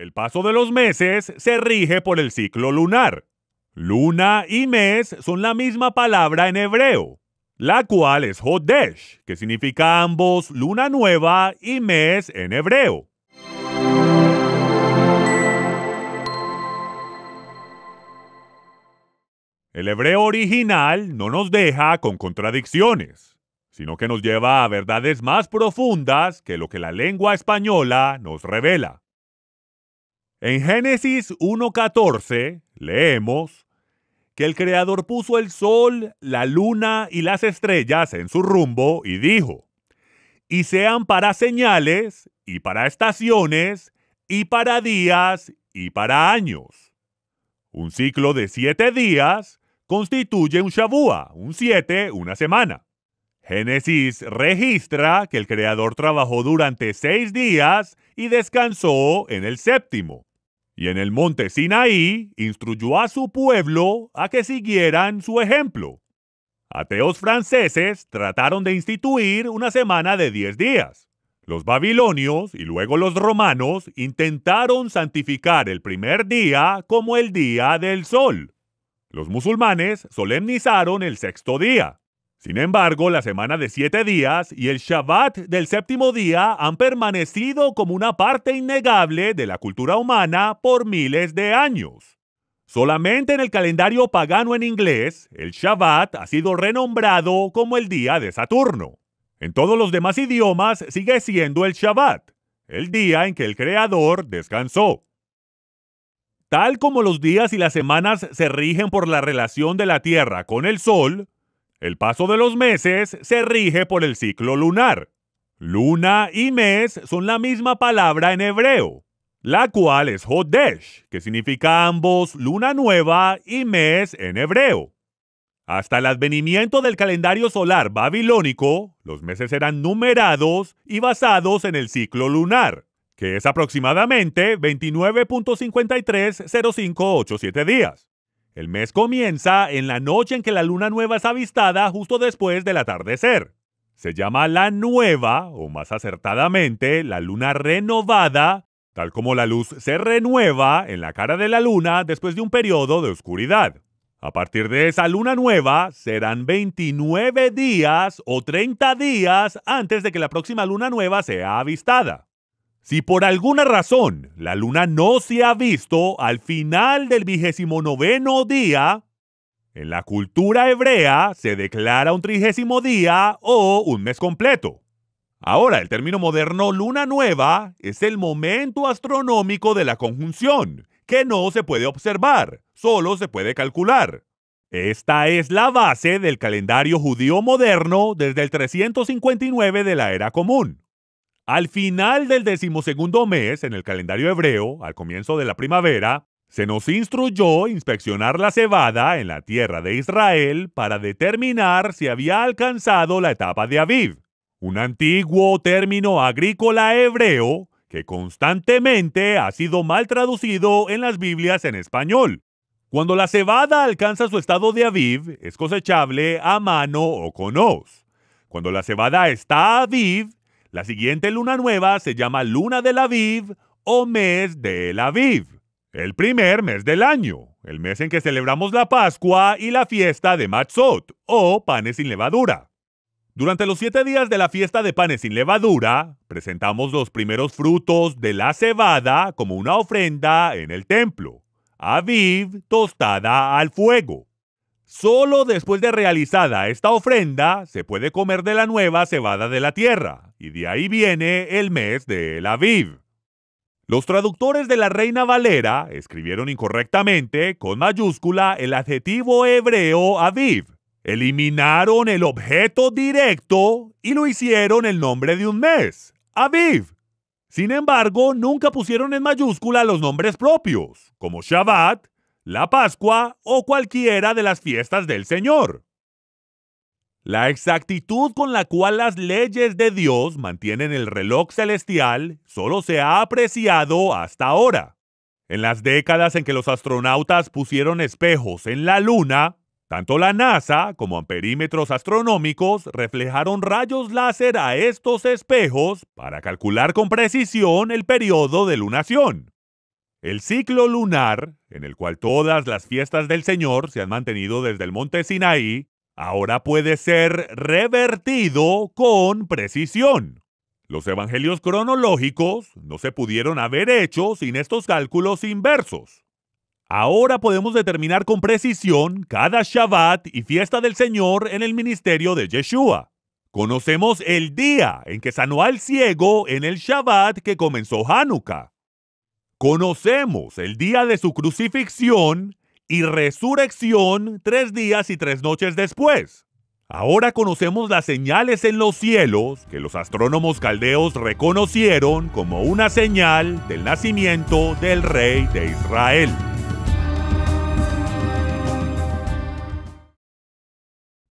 El paso de los meses se rige por el ciclo lunar. Luna y mes son la misma palabra en hebreo, la cual es Hodesh, que significa ambos luna nueva y mes en hebreo. El hebreo original no nos deja con contradicciones, sino que nos lleva a verdades más profundas que lo que la lengua española nos revela. En Génesis 1.14 leemos que el Creador puso el sol, la luna y las estrellas en su rumbo y dijo, y sean para señales y para estaciones y para días y para años. Un ciclo de siete días constituye un Shabúa, un siete, una semana. Génesis registra que el Creador trabajó durante seis días y descansó en el séptimo. Y en el monte Sinaí instruyó a su pueblo a que siguieran su ejemplo. Ateos franceses trataron de instituir una semana de 10 días. Los babilonios y luego los romanos intentaron santificar el primer día como el día del sol. Los musulmanes solemnizaron el sexto día. Sin embargo, la semana de siete días y el Shabbat del séptimo día han permanecido como una parte innegable de la cultura humana por miles de años. Solamente en el calendario pagano en inglés, el Shabbat ha sido renombrado como el día de Saturno. En todos los demás idiomas sigue siendo el Shabbat, el día en que el Creador descansó. Tal como los días y las semanas se rigen por la relación de la Tierra con el Sol, el paso de los meses se rige por el ciclo lunar. Luna y mes son la misma palabra en hebreo, la cual es Hodesh, que significa ambos luna nueva y mes en hebreo. Hasta el advenimiento del calendario solar babilónico, los meses eran numerados y basados en el ciclo lunar, que es aproximadamente 29.530587 días. El mes comienza en la noche en que la luna nueva es avistada justo después del atardecer. Se llama la nueva, o más acertadamente, la luna renovada, tal como la luz se renueva en la cara de la luna después de un periodo de oscuridad. A partir de esa luna nueva serán 29 días o 30 días antes de que la próxima luna nueva sea avistada. Si por alguna razón la luna no se ha visto al final del vigésimo noveno día, en la cultura hebrea se declara un trigésimo día o un mes completo. Ahora, el término moderno luna nueva es el momento astronómico de la conjunción, que no se puede observar, solo se puede calcular. Esta es la base del calendario judío moderno desde el 359 de la era común. Al final del decimosegundo mes, en el calendario hebreo, al comienzo de la primavera, se nos instruyó inspeccionar la cebada en la tierra de Israel para determinar si había alcanzado la etapa de Aviv, un antiguo término agrícola hebreo que constantemente ha sido mal traducido en las Biblias en español. Cuando la cebada alcanza su estado de Aviv, es cosechable a mano o con hoz. Cuando la cebada está Aviv, la siguiente luna nueva se llama Luna la Aviv o mes la Aviv, el primer mes del año, el mes en que celebramos la Pascua y la fiesta de Matzot o panes sin levadura. Durante los siete días de la fiesta de panes sin levadura, presentamos los primeros frutos de la cebada como una ofrenda en el templo. Aviv tostada al fuego. Solo después de realizada esta ofrenda se puede comer de la nueva cebada de la tierra, y de ahí viene el mes de Aviv. Los traductores de la Reina Valera escribieron incorrectamente con mayúscula el adjetivo hebreo Aviv. Eliminaron el objeto directo y lo hicieron el nombre de un mes, Aviv. Sin embargo, nunca pusieron en mayúscula los nombres propios, como Shabbat, la Pascua o cualquiera de las fiestas del Señor. La exactitud con la cual las leyes de Dios mantienen el reloj celestial solo se ha apreciado hasta ahora. En las décadas en que los astronautas pusieron espejos en la Luna, tanto la NASA como amperímetros astronómicos reflejaron rayos láser a estos espejos para calcular con precisión el periodo de lunación. El ciclo lunar, en el cual todas las fiestas del Señor se han mantenido desde el monte Sinaí, ahora puede ser revertido con precisión. Los evangelios cronológicos no se pudieron haber hecho sin estos cálculos inversos. Ahora podemos determinar con precisión cada Shabbat y fiesta del Señor en el ministerio de Yeshua. Conocemos el día en que sanó al ciego en el Shabbat que comenzó Hanukkah conocemos el día de su crucifixión y resurrección tres días y tres noches después. Ahora conocemos las señales en los cielos que los astrónomos caldeos reconocieron como una señal del nacimiento del rey de Israel.